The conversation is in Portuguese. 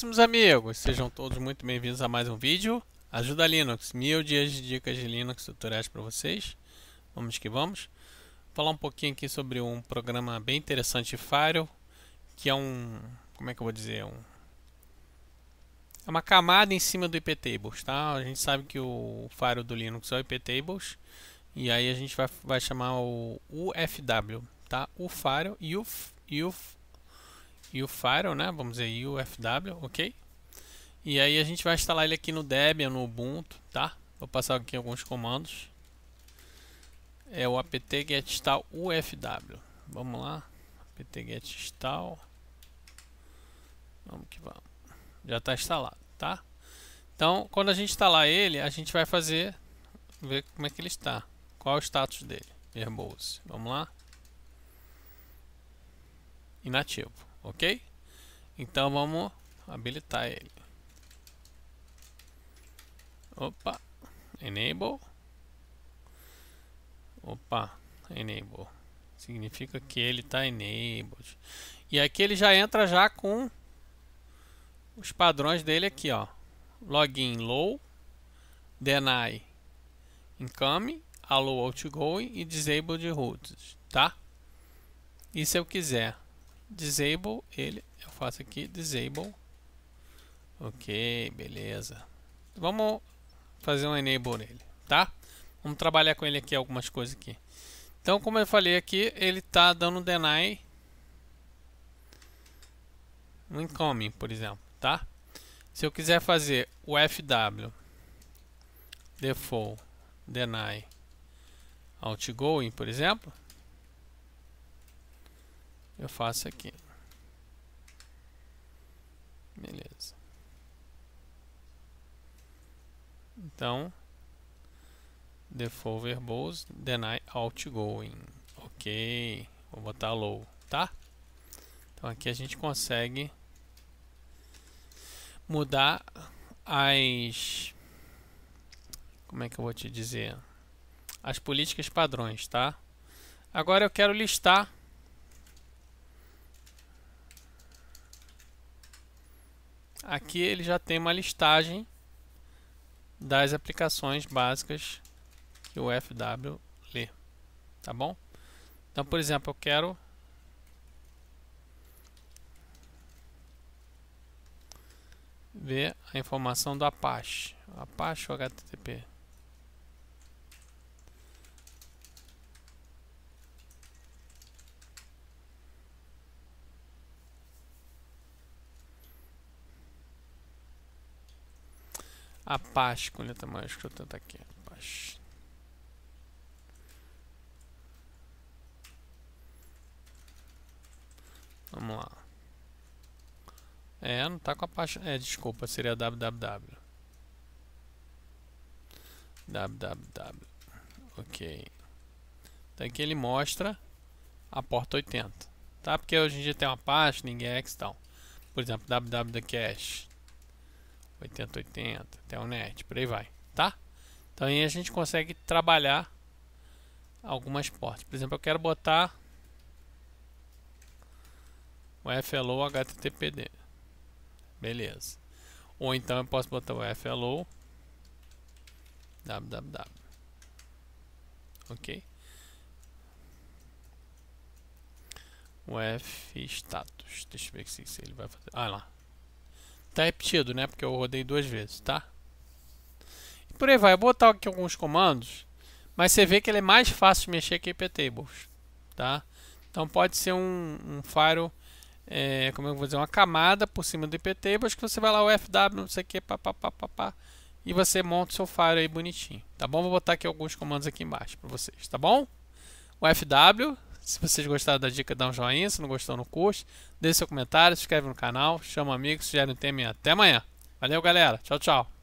Caríssimos amigos, sejam todos muito bem-vindos a mais um vídeo Ajuda Linux, mil dias de dicas de Linux, tutoriais para vocês Vamos que vamos Vou falar um pouquinho aqui sobre um programa bem interessante de Que é um, como é que eu vou dizer, um, é uma camada em cima do iptables tá? A gente sabe que o Firewall do Linux é o iptables E aí a gente vai, vai chamar o UFW, tá? O Firewall e o, e o e o Firewall, né? Vamos dizer UFW, ok? E aí a gente vai instalar ele aqui no Debian, no Ubuntu, tá? Vou passar aqui alguns comandos. É o apt get install UFW. Vamos lá. apt get install. Vamos que vamos. Já está instalado, tá? Então, quando a gente instalar ele, a gente vai fazer ver como é que ele está. Qual é o status dele? Verbose. Vamos lá. Inativo ok? Então vamos habilitar ele. Opa, enable. Opa, enable. Significa que ele está enabled. E aqui ele já entra já com os padrões dele aqui, ó. Login low, deny income, allow outgoing e disabled routes, tá? E se eu quiser disable ele, eu faço aqui disable. Ok, beleza. Vamos fazer um enable nele, tá? Vamos trabalhar com ele aqui algumas coisas aqui. Então, como eu falei aqui, ele tá dando deny no incoming, por exemplo, tá? Se eu quiser fazer o FW default deny outgoing, por exemplo, eu faço aqui. Beleza. Então, default verbose, deny outgoing. Ok, vou botar low, tá? Então aqui a gente consegue mudar as... Como é que eu vou te dizer? As políticas padrões, tá? Agora eu quero listar aqui ele já tem uma listagem das aplicações básicas que o FW lê, tá bom? Então, por exemplo, eu quero ver a informação do Apache, Apache ou HTTP. a paz com letra maiúscula, tanto aqui, paz. Vamos lá. É, não tá com a página. É, desculpa, seria www. www. Ok. Então aqui ele mostra a porta 80. Tá? Porque hoje em dia tem uma página em Gex é e tal. Por exemplo, www.cache. 8080, Telnet, por aí vai, tá? Então aí a gente consegue trabalhar algumas portas. Por exemplo, eu quero botar o FLO HTTPD. Beleza. Ou então eu posso botar o FLO www. OK? O F status. Deixa eu ver se ele vai fazer. Ah lá, Tá repetido, né? Porque eu rodei duas vezes, tá? E por aí vai. Eu vou botar aqui alguns comandos, mas você vê que ele é mais fácil de mexer que ptables, tá? Então pode ser um, um faro, é, como eu vou dizer, uma camada por cima do ptables que você vai lá o fw, não sei o que, papapá, e você monta o seu faro aí bonitinho, tá bom? Vou botar aqui alguns comandos aqui embaixo para vocês, tá bom? O fw se vocês gostaram da dica, dá um joinha. Se não gostou, não curte. Deixe seu comentário, se inscreve no canal, chama amigos, sugere um tema e até amanhã. Valeu, galera. Tchau, tchau.